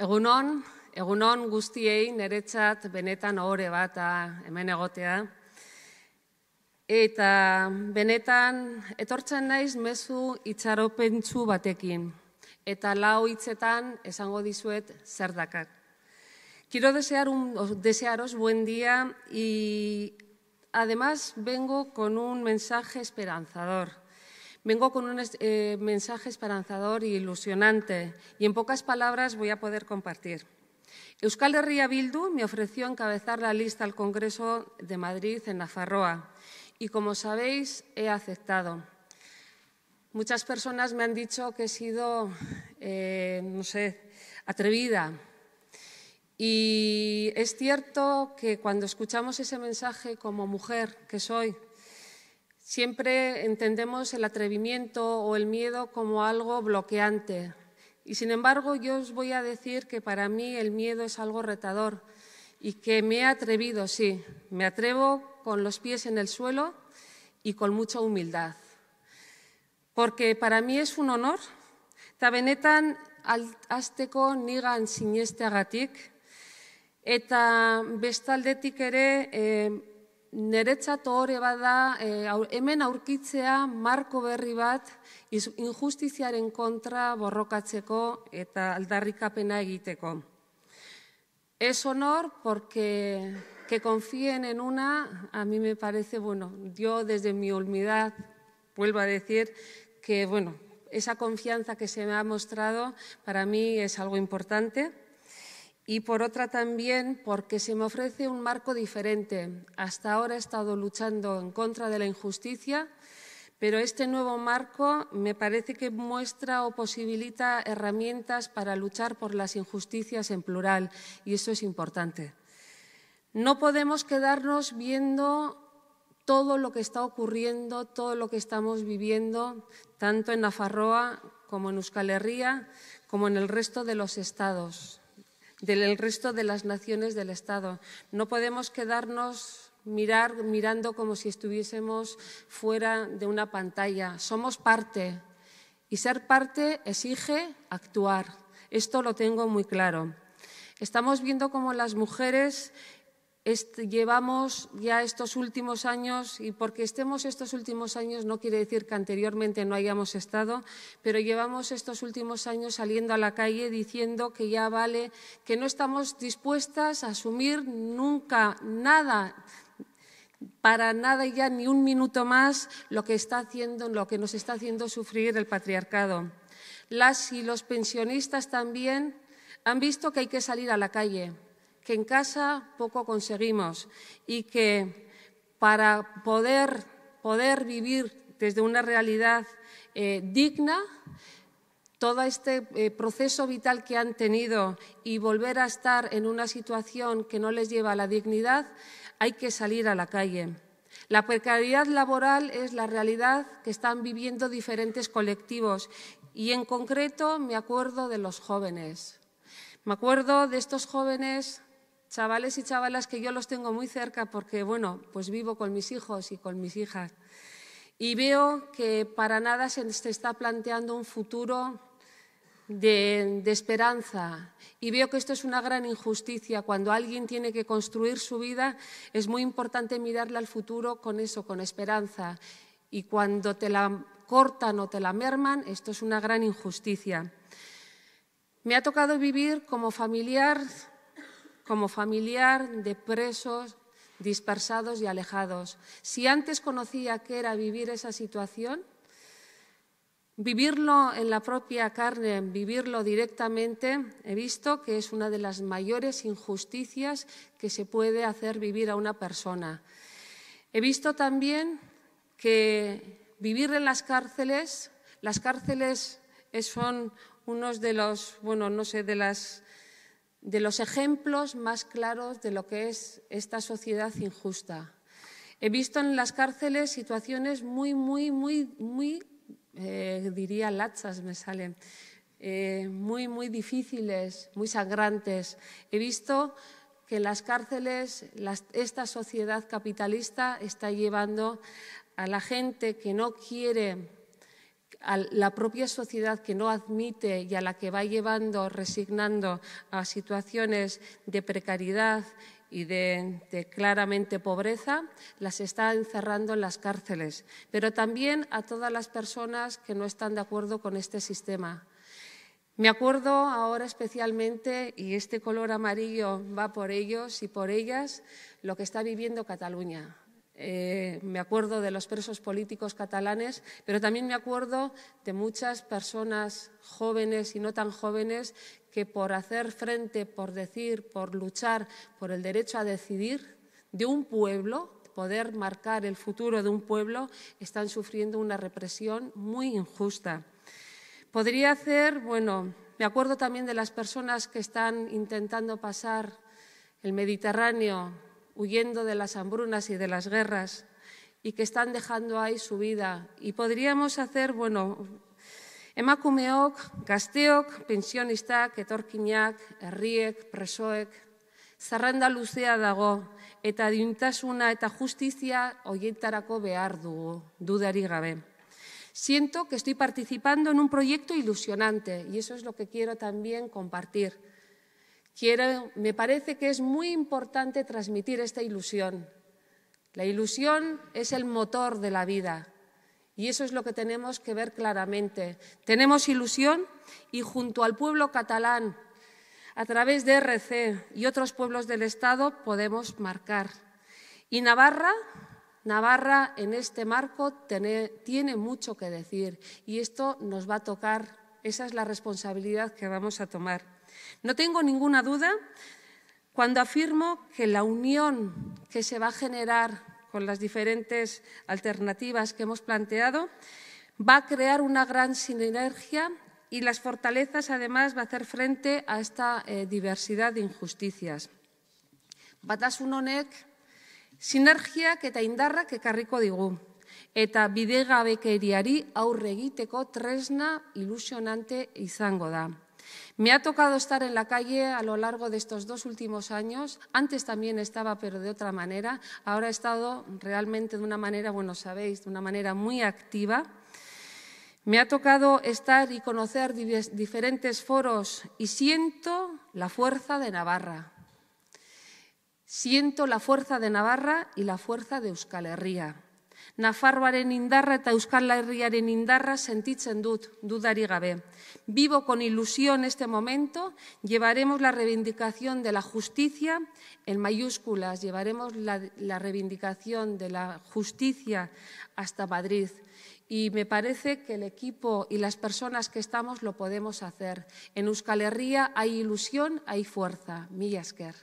Egunon, egunon guztiei niretzat benetan ohore bat hemen egotea. Eta benetan etortzen naiz mezu itxaropentsu batekin. Eta lau hitzetan esango dizuet zer dakar. Quiero desear un, desearos buen día y además vengo con un mensaje esperanzador. Vengo con un eh, mensaje esperanzador e ilusionante y en pocas palabras voy a poder compartir. Euskal Herria Bildu me ofreció encabezar la lista al Congreso de Madrid en Nafarroa y, como sabéis, he aceptado. Muchas personas me han dicho que he sido, eh, no sé, atrevida. Y es cierto que cuando escuchamos ese mensaje como mujer que soy, Siempre entendemos el atrevimiento o el miedo como algo bloqueante. Y sin embargo, yo os voy a decir que para mí el miedo es algo retador y que me he atrevido, sí, me atrevo con los pies en el suelo y con mucha humildad. Porque para mí es un honor, tabenetan azteko nigan sinesteagatik, eta bestaldetik ere eh, Neretzat hori bada, eh, hemen aurkitzea marko berri bat injustiziaren kontra borrokatzeko eta aldarrikapena egiteko. Es honor porque que confíen en una, a mí me parece bueno, yo desde mi humildad vuelvo a decir que bueno, esa confianza que se me ha mostrado para mí es algo importante. y por otra también porque se me ofrece un marco diferente. Hasta ahora he estado luchando en contra de la injusticia, pero este nuevo marco me parece que muestra o posibilita herramientas para luchar por las injusticias en plural y eso es importante. No podemos quedarnos viendo todo lo que está ocurriendo, todo lo que estamos viviendo, tanto en Nafarroa como en Euskal Herria, como en el resto de los estados del resto de las naciones del Estado. No podemos quedarnos mirando como si estuviésemos fuera de una pantalla. Somos parte y ser parte exige actuar. Esto lo tengo muy claro. Estamos viendo cómo las mujeres llevamos ya estos últimos años, y porque estemos estos últimos años no quiere decir que anteriormente no hayamos estado, pero llevamos estos últimos años saliendo a la calle diciendo que ya vale, que no estamos dispuestas a asumir nunca nada para nada ya ni un minuto más lo que está haciendo, lo que nos está haciendo sufrir el patriarcado. Las y los pensionistas también han visto que hay que salir a la calle, que en casa poco conseguimos y que para poder, poder vivir desde una realidad eh, digna, todo este eh, proceso vital que han tenido y volver a estar en una situación que no les lleva a la dignidad, hay que salir a la calle. La precariedad laboral es la realidad que están viviendo diferentes colectivos y en concreto me acuerdo de los jóvenes. Me acuerdo de estos jóvenes chavales y chavalas que yo los tengo muy cerca porque, bueno, pues vivo con mis hijos y con mis hijas. Y veo que para nada se, está planteando un futuro de, de, esperanza. Y veo que esto es una gran injusticia. Cuando alguien tiene que construir su vida, es muy importante mirarle al futuro con eso, con esperanza. Y cuando te la cortan o te la merman, esto es una gran injusticia. Me ha tocado vivir como familiar como familiar de presos dispersados y alejados. Si antes conocía qué era vivir esa situación, Vivirlo en la propia carne, vivirlo directamente, he visto que es una de las mayores injusticias que se puede hacer vivir a una persona. He visto también que vivir en las cárceles, las cárceles son unos de los, bueno, no sé, de las de los ejemplos más claros de lo que es esta sociedad injusta. He visto en las cárceles situaciones muy, muy, muy, muy, eh, diría lachas, me salen, eh, muy, muy difíciles, muy sangrantes. He visto que en las cárceles esta sociedad capitalista está llevando a la gente que no quiere a la propia sociedad que no admite y a la que va llevando, resignando a situaciones de precariedad y de, de, claramente pobreza, las está encerrando en las cárceles, pero también a todas las personas que no están de acuerdo con este sistema. Me acuerdo ahora especialmente, y este color amarillo va por ellos y por ellas, lo que está viviendo Cataluña. Eh, me acuerdo de los presos políticos catalanes, pero también me acuerdo de muchas personas jóvenes y no tan jóvenes que por hacer frente, por decir, por luchar por el derecho a decidir de un pueblo, poder marcar el futuro de un pueblo, están sufriendo una represión muy injusta. Podría hacer, bueno, me acuerdo también de las personas que están intentando pasar el Mediterráneo huyendo de las hambrunas y de las guerras y que están dejando ahí su vida. Y podríamos hacer, bueno, emakumeok, gazteok, pensionistak, etorkinak, herriek, presoek, zarranda luzea dago, eta dintasuna eta justizia hoietarako behar dugu, dudari gabe. Siento que estoy participando en un proyecto ilusionante y eso es lo que quiero también compartir. me parece que es muy importante transmitir esta ilusión. La ilusión es el motor de la vida y eso es lo que tenemos que ver claramente. Tenemos ilusión y junto al pueblo catalán, a través de RC y otros pueblos del Estado, podemos marcar. Y Navarra, Navarra en este marco tiene mucho que decir y esto nos va a tocar. Esa es la responsabilidad que vamos a tomar. No tengo ninguna duda cuando afirmo que la unión que se va a generar con las diferentes alternativas que hemos planteado va a crear una gran sinergia y las fortalezas, además, va a hacer frente a esta eh, diversidad de injusticias. Batasun honek sinergiak eta indarrak ekarriko digu eta bidegabekeriari tresna ilusionante izango da. Me ha tocado estar en la calle a lo largo de estos dos últimos años. Antes también estaba, pero de otra manera. Ahora he estado realmente de una manera, bueno, sabéis, de una manera muy activa. Me ha tocado estar y conocer diferentes foros y siento la fuerza de Navarra. Siento la fuerza de Navarra y la fuerza de Euskal Herria. Nafarroaren indarra eta Euskal indarra sentitzen dut, dudari Vivo con ilusión este momento, llevaremos la reivindicación de la justicia en mayúsculas, llevaremos la, reivindicación de la justicia hasta Madrid y me parece que el equipo y las personas que estamos lo podemos hacer. En Euskal Herria hay ilusión, hay fuerza. Millasker.